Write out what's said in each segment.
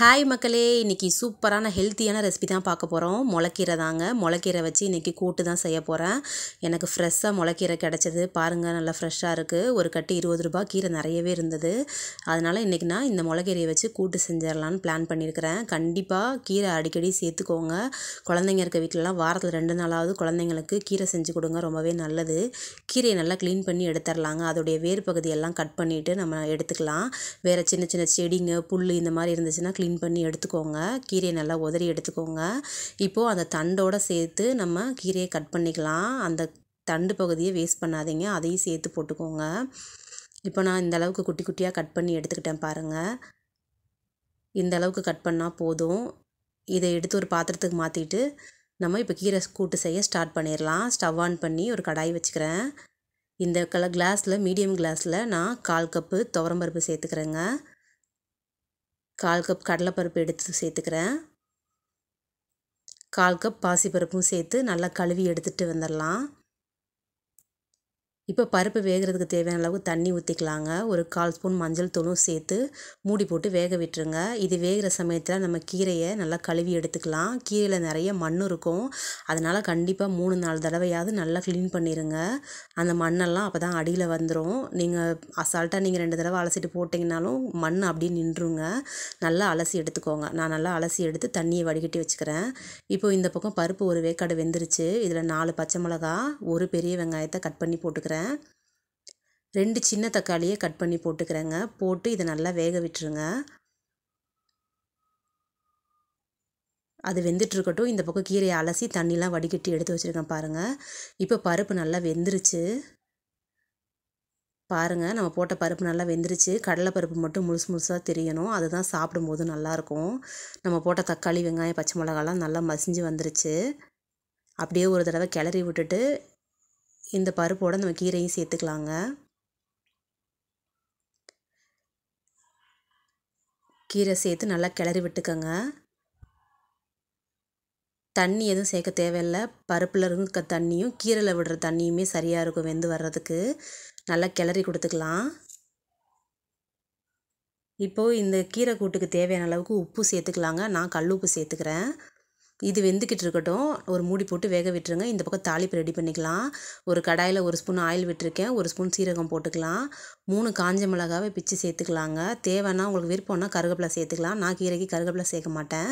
hi மக்களே இன்றைக்கி சூப்பரான ஹெல்த்தியான ரெசிபி தான் பார்க்க போகிறோம் முளைக்கீரை தாங்க முளைக்கீரை வச்சு இன்றைக்கி கூட்டு தான் செய்ய போகிறேன் எனக்கு ஃப்ரெஷ்ஷாக முளைக்கீரை கிடச்சிது பாருங்கள் நல்லா ஃப்ரெஷ்ஷாக இருக்குது ஒரு கட்டு இருபது ரூபா கீரை நிறையவே இருந்தது அதனால் இன்றைக்கி நான் இந்த முளைக்கீரையை வச்சு கூட்டு செஞ்சிடலான்னு பிளான் பண்ணியிருக்கிறேன் கண்டிப்பாக கீரை அடிக்கடி சேர்த்துக்கோங்க குழந்தைங்க இருக்க வீட்டிலலாம் வாரத்தில் ரெண்டு நாளாவது குழந்தைங்களுக்கு கீரை செஞ்சு கொடுங்க ரொம்பவே நல்லது கீரையை நல்லா க்ளீன் பண்ணி எடுத்துடலாங்க அதோடைய வேர் பகுதியெல்லாம் கட் பண்ணிவிட்டு நம்ம எடுத்துக்கலாம் வேறு சின்ன சின்ன செடிங்க புல் இந்த மாதிரி இருந்துச்சுன்னா க்ளீன் பண்ணி எடுத்துக்கோங்க கீரையை நல்லா உதறி எடுத்துக்கோங்க இப்போது அந்த தண்டோடு சேர்த்து நம்ம கீரையை கட் பண்ணிக்கலாம் அந்த தண்டு பகுதியை வேஸ்ட் பண்ணாதீங்க அதையும் சேர்த்து போட்டுக்கோங்க இப்போ நான் இந்த அளவுக்கு குட்டி குட்டியாக கட் பண்ணி எடுத்துக்கிட்டேன் பாருங்கள் இந்த அளவுக்கு கட் பண்ணால் போதும் இதை எடுத்து ஒரு பாத்திரத்துக்கு மாற்றிட்டு நம்ம இப்போ கீரை கூட்டு செய்ய ஸ்டார்ட் பண்ணிடலாம் ஸ்டவ் ஆன் பண்ணி ஒரு கடாய் வச்சுக்கிறேன் இந்த கல கிளாஸில் மீடியம் கிளாஸில் நான் கால் கப்பு துவரம்பருப்பு சேர்த்துக்கிறேங்க கால் கப் கடலைப்பருப்பு எடுத்து சேர்த்துக்கிறேன் கால் கப் பாசிப்பருப்பும் சேர்த்து நல்லா கழுவி எடுத்துகிட்டு வந்துடலாம் இப்போ பருப்பு வேகிறதுக்கு தேவையான அளவுக்கு தண்ணி ஊற்றிக்கலாங்க ஒரு கால் ஸ்பூன் மஞ்சள் தூளும் சேர்த்து மூடி போட்டு வேக விட்டுருங்க இது வேகிற சமயத்தில் நம்ம கீரையை நல்லா கழுவி எடுத்துக்கலாம் கீரையில் நிறைய மண் இருக்கும் அதனால் கண்டிப்பாக மூணு நாலு தடவையாவது நல்லா க்ளீன் பண்ணிடுங்க அந்த மண்ணெல்லாம் அப்போ தான் அடியில் வந்துடும் நீங்கள் அசால்ட்டாக நீங்கள் ரெண்டு தடவை அலசிட்டு போட்டிங்கனாலும் மண் அப்படியே நின்றுங்க நல்லா அலசி எடுத்துக்கோங்க நான் நல்லா அலசி எடுத்து தண்ணியை வடிகட்டி வச்சுக்கிறேன் இப்போது இந்த பக்கம் பருப்பு ஒரு வேக்காடு வெந்துருச்சு இதில் நாலு பச்சை மிளகா ஒரு பெரிய வெங்காயத்தை கட் பண்ணி போட்டுக்கிறேன் போட்டுக்கிறேன் ரெண்டு சின்ன தக்காளியை கட் பண்ணி போட்டுக்கிறேங்க போட்டு இதை நல்லா வேக விட்டுருங்க அது வெந்துட்டுருக்கட்டும் இந்த பக்கம் கீரையை அலசி தண்ணிலாம் வடிகட்டி எடுத்து வச்சுருக்கேன் பாருங்கள் இப்போ பருப்பு நல்லா வெந்துருச்சு பாருங்கள் நம்ம போட்ட பருப்பு நல்லா வெந்துருச்சு கடலை பருப்பு மட்டும் முழுசு முழுசாக தெரியணும் அதுதான் சாப்பிடும்போது நல்லாயிருக்கும் நம்ம போட்ட தக்காளி வெங்காயம் பச்சை மிளகாலாம் நல்லா மசிஞ்சு வந்துருச்சு அப்படியே ஒரு தடவை கிளறி விட்டுட்டு இந்த பருப்போடு நம்ம கீரையும் சேர்த்துக்கலாங்க கீரை சேர்த்து நல்லா கிளறி விட்டுக்கோங்க தண்ணி எதுவும் சேர்க்க தேவையில்லை பருப்பில் இருக்க தண்ணியும் கீரையில் விடுற தண்ணியுமே சரியாக இருக்கும் வெந்து வர்றதுக்கு நல்லா கிளறி கொடுத்துக்கலாம் இப்போது இந்த கீரை கூட்டுக்கு தேவையான அளவுக்கு உப்பு சேர்த்துக்கலாங்க நான் கல் உப்பு சேர்த்துக்கிறேன் இது வெந்துக்கிட்டு இருக்கட்டும் ஒரு மூடி போட்டு வேக விட்டுருங்க இந்த பக்கம் தாளிப்பு ரெடி பண்ணிக்கலாம் ஒரு கடாயில் ஒரு ஸ்பூன் ஆயில் விட்டுருக்கேன் ஒரு ஸ்பூன் சீரகம் போட்டுக்கலாம் மூணு காஞ்ச மிளகாவை பிச்சு சேர்த்துக்கலாங்க தேவைன்னா உங்களுக்கு விருப்பம்னா கருகப்பிலை சேர்த்துக்கலாம் நான் கீரைக்கு கருகப்பிலை சேர்க்க மாட்டேன்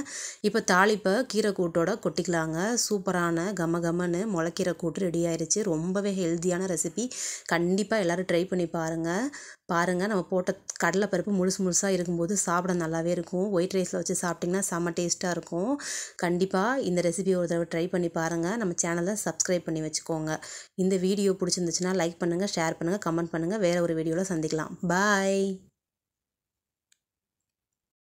இப்போ தாளிப்பை கீரை கூட்டோட கொட்டிக்கலாங்க சூப்பரான கம கமன்னு முளைக்கீரை கூட்டு ரெடி ஆயிடுச்சு ரொம்பவே ஹெல்த்தியான ரெசிபி கண்டிப்பாக எல்லோரும் ட்ரை பண்ணி பாருங்கள் பாருங்கள் நம்ம போட்ட கடலைப்பருப்பு முழுசு முழுசாக இருக்கும்போது சாப்பிட நல்லாவே இருக்கும் ஒயிட் ரைஸில் வச்சு சாப்பிட்டிங்கன்னா செம்ம டேஸ்ட்டாக இருக்கும் கண்டிப்பாக கண்டிப்பாக இந்த ரெசிபி ஒரு தடவை ட்ரை பண்ணி பாருங்கள் நம்ம சேனலை சப்ஸ்கிரைப் பண்ணி வச்சுக்கோங்க இந்த வீடியோ பிடிச்சிருந்துச்சுன்னா லைக் பண்ணுங்கள் ஷேர் பண்ணுங்கள் கமெண்ட் பண்ணுங்கள் வேறு ஒரு வீடியோவில் சந்திக்கலாம் பாய்